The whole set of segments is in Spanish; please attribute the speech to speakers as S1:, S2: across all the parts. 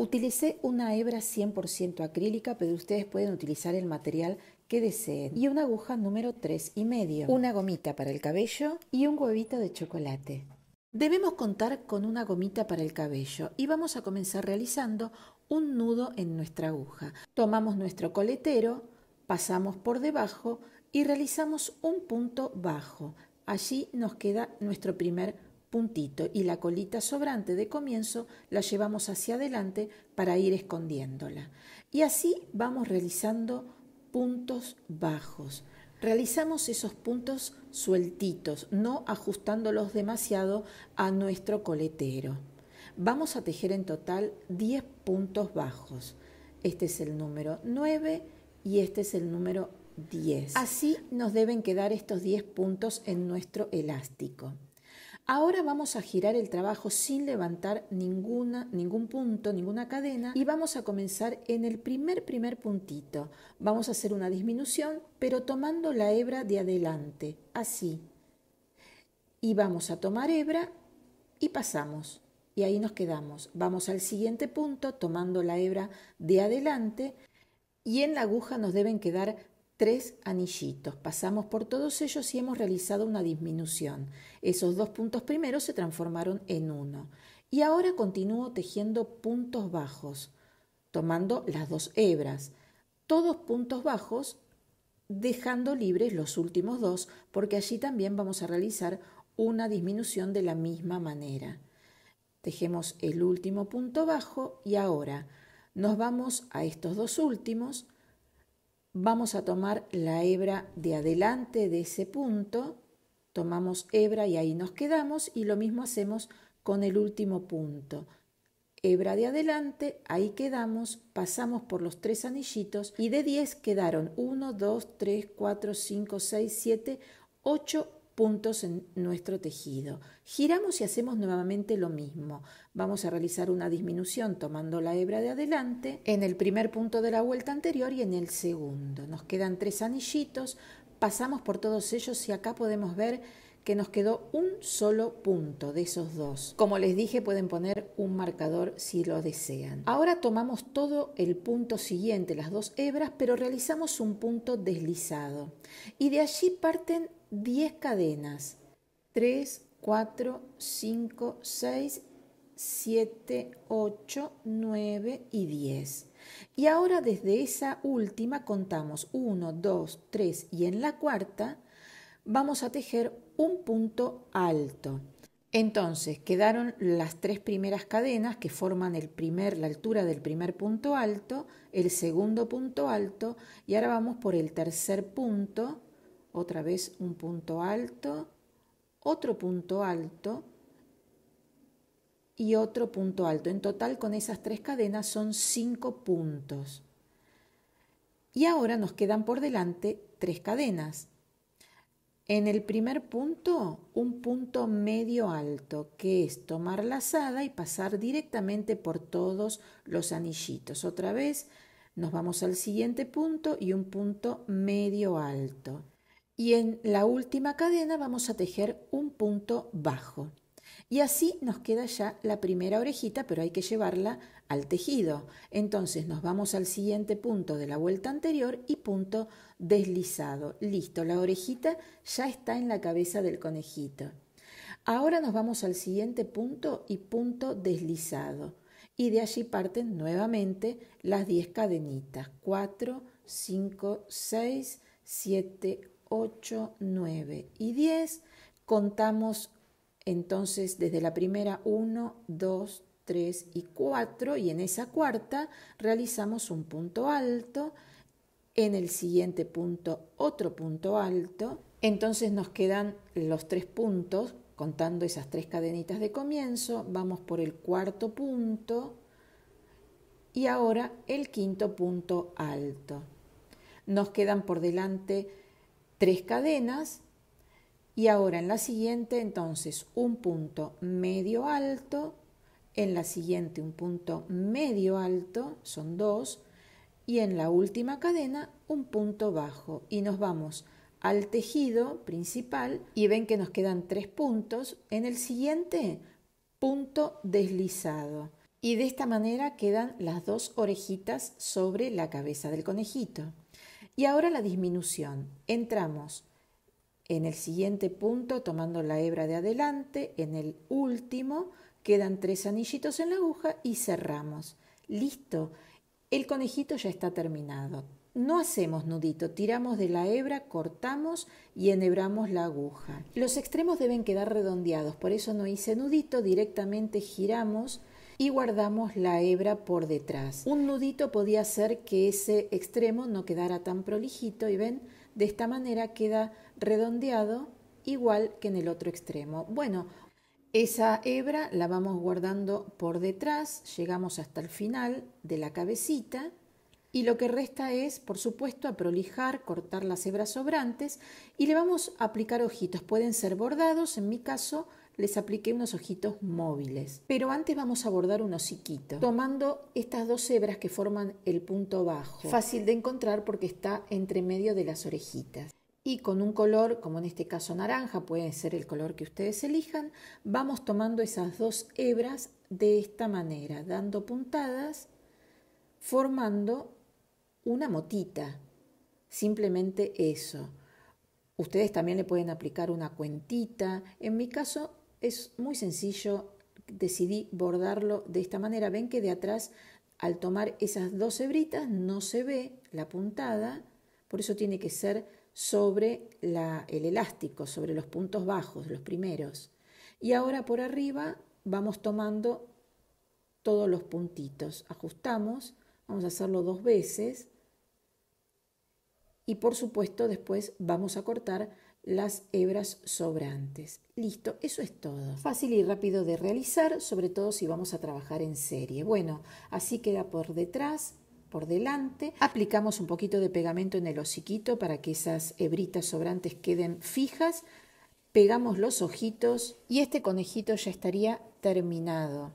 S1: Utilicé una hebra 100% acrílica, pero ustedes pueden utilizar el material que deseen. Y una aguja número 3 y medio, una gomita para el cabello y un huevito de chocolate. Debemos contar con una gomita para el cabello y vamos a comenzar realizando un nudo en nuestra aguja. Tomamos nuestro coletero, pasamos por debajo y realizamos un punto bajo. Allí nos queda nuestro primer puntito y la colita sobrante de comienzo la llevamos hacia adelante para ir escondiéndola. Y así vamos realizando puntos bajos. Realizamos esos puntos sueltitos, no ajustándolos demasiado a nuestro coletero. Vamos a tejer en total 10 puntos bajos. Este es el número 9 y este es el número 10. Así nos deben quedar estos 10 puntos en nuestro elástico. Ahora vamos a girar el trabajo sin levantar ninguna, ningún punto, ninguna cadena y vamos a comenzar en el primer primer puntito. Vamos a hacer una disminución pero tomando la hebra de adelante, así. Y vamos a tomar hebra y pasamos. Y ahí nos quedamos. Vamos al siguiente punto tomando la hebra de adelante y en la aguja nos deben quedar tres anillitos. Pasamos por todos ellos y hemos realizado una disminución. Esos dos puntos primeros se transformaron en uno. Y ahora continúo tejiendo puntos bajos, tomando las dos hebras. Todos puntos bajos dejando libres los últimos dos, porque allí también vamos a realizar una disminución de la misma manera. Tejemos el último punto bajo y ahora nos vamos a estos dos últimos, vamos a tomar la hebra de adelante de ese punto, tomamos hebra y ahí nos quedamos y lo mismo hacemos con el último punto. Hebra de adelante, ahí quedamos, pasamos por los tres anillitos y de 10 quedaron 1, 2, 3, 4, 5, 6, 7, 8 puntos en nuestro tejido. Giramos y hacemos nuevamente lo mismo. Vamos a realizar una disminución tomando la hebra de adelante en el primer punto de la vuelta anterior y en el segundo. Nos quedan tres anillitos, pasamos por todos ellos y acá podemos ver que nos quedó un solo punto de esos dos. Como les dije, pueden poner un marcador si lo desean. Ahora tomamos todo el punto siguiente, las dos hebras, pero realizamos un punto deslizado. Y de allí parten 10 cadenas. 3, 4, 5, 6, 7, 8, 9 y 10. Y ahora desde esa última contamos 1, 2, 3 y en la cuarta vamos a tejer un punto alto. Entonces quedaron las tres primeras cadenas que forman el primer, la altura del primer punto alto, el segundo punto alto y ahora vamos por el tercer punto, otra vez un punto alto, otro punto alto y otro punto alto. En total con esas tres cadenas son cinco puntos. Y ahora nos quedan por delante tres cadenas. En el primer punto, un punto medio alto, que es tomar la lazada y pasar directamente por todos los anillitos. Otra vez, nos vamos al siguiente punto y un punto medio alto. Y en la última cadena vamos a tejer un punto bajo. Y así nos queda ya la primera orejita, pero hay que llevarla al tejido. Entonces nos vamos al siguiente punto de la vuelta anterior y punto deslizado. Listo, la orejita ya está en la cabeza del conejito. Ahora nos vamos al siguiente punto y punto deslizado. Y de allí parten nuevamente las 10 cadenitas. 4, 5, 6, 7, 8, 9 y 10. Contamos entonces, desde la primera 1, 2, 3 y 4, y en esa cuarta realizamos un punto alto, en el siguiente punto otro punto alto, entonces nos quedan los tres puntos, contando esas tres cadenitas de comienzo, vamos por el cuarto punto y ahora el quinto punto alto. Nos quedan por delante tres cadenas, y ahora en la siguiente, entonces, un punto medio alto, en la siguiente un punto medio alto, son dos, y en la última cadena un punto bajo. Y nos vamos al tejido principal y ven que nos quedan tres puntos. En el siguiente, punto deslizado. Y de esta manera quedan las dos orejitas sobre la cabeza del conejito. Y ahora la disminución. Entramos en el siguiente punto, tomando la hebra de adelante, en el último, quedan tres anillitos en la aguja y cerramos. Listo, el conejito ya está terminado. No hacemos nudito, tiramos de la hebra, cortamos y enhebramos la aguja. Los extremos deben quedar redondeados, por eso no hice nudito, directamente giramos y guardamos la hebra por detrás. Un nudito podía hacer que ese extremo no quedara tan prolijito y ven, de esta manera queda redondeado igual que en el otro extremo. Bueno, esa hebra la vamos guardando por detrás, llegamos hasta el final de la cabecita y lo que resta es, por supuesto, a prolijar, cortar las hebras sobrantes y le vamos a aplicar ojitos. Pueden ser bordados, en mi caso les apliqué unos ojitos móviles. Pero antes vamos a bordar un hociquito, tomando estas dos hebras que forman el punto bajo. Fácil de encontrar porque está entre medio de las orejitas y con un color, como en este caso naranja, puede ser el color que ustedes elijan, vamos tomando esas dos hebras de esta manera, dando puntadas, formando una motita. Simplemente eso. Ustedes también le pueden aplicar una cuentita. En mi caso es muy sencillo, decidí bordarlo de esta manera. Ven que de atrás, al tomar esas dos hebritas, no se ve la puntada, por eso tiene que ser sobre el elástico, sobre los puntos bajos, los primeros. Y ahora por arriba vamos tomando todos los puntitos. Ajustamos, vamos a hacerlo dos veces. Y por supuesto después vamos a cortar las hebras sobrantes. Listo, eso es todo. Fácil y rápido de realizar, sobre todo si vamos a trabajar en serie. Bueno, así queda por detrás por delante. Aplicamos un poquito de pegamento en el hociquito para que esas hebritas sobrantes queden fijas. Pegamos los ojitos y este conejito ya estaría terminado.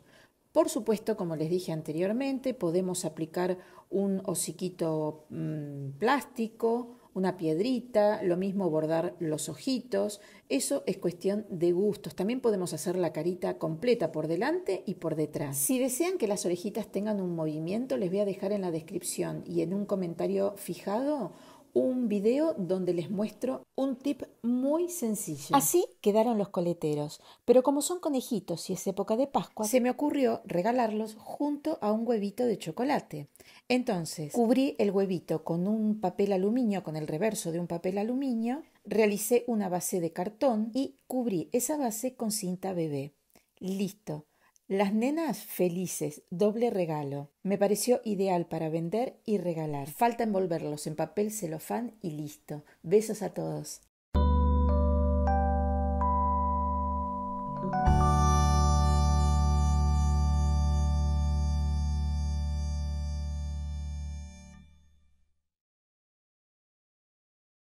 S1: Por supuesto, como les dije anteriormente, podemos aplicar un hociquito mm, plástico una piedrita, lo mismo bordar los ojitos, eso es cuestión de gustos. También podemos hacer la carita completa por delante y por detrás. Si desean que las orejitas tengan un movimiento, les voy a dejar en la descripción y en un comentario fijado un video donde les muestro un tip muy sencillo. Así quedaron los coleteros, pero como son conejitos y es época de Pascua, se me ocurrió regalarlos junto a un huevito de chocolate. Entonces, cubrí el huevito con un papel aluminio, con el reverso de un papel aluminio, realicé una base de cartón y cubrí esa base con cinta bebé. Listo. Las nenas felices, doble regalo. Me pareció ideal para vender y regalar. Falta envolverlos en papel celofán y listo. Besos a todos.